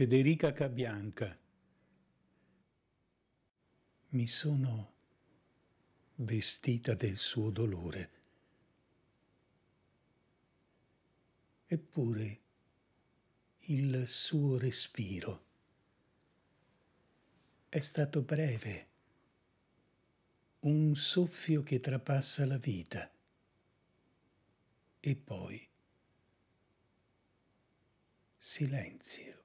Federica Cabianca. Mi sono vestita del suo dolore. Eppure il suo respiro è stato breve, un soffio che trapassa la vita e poi silenzio.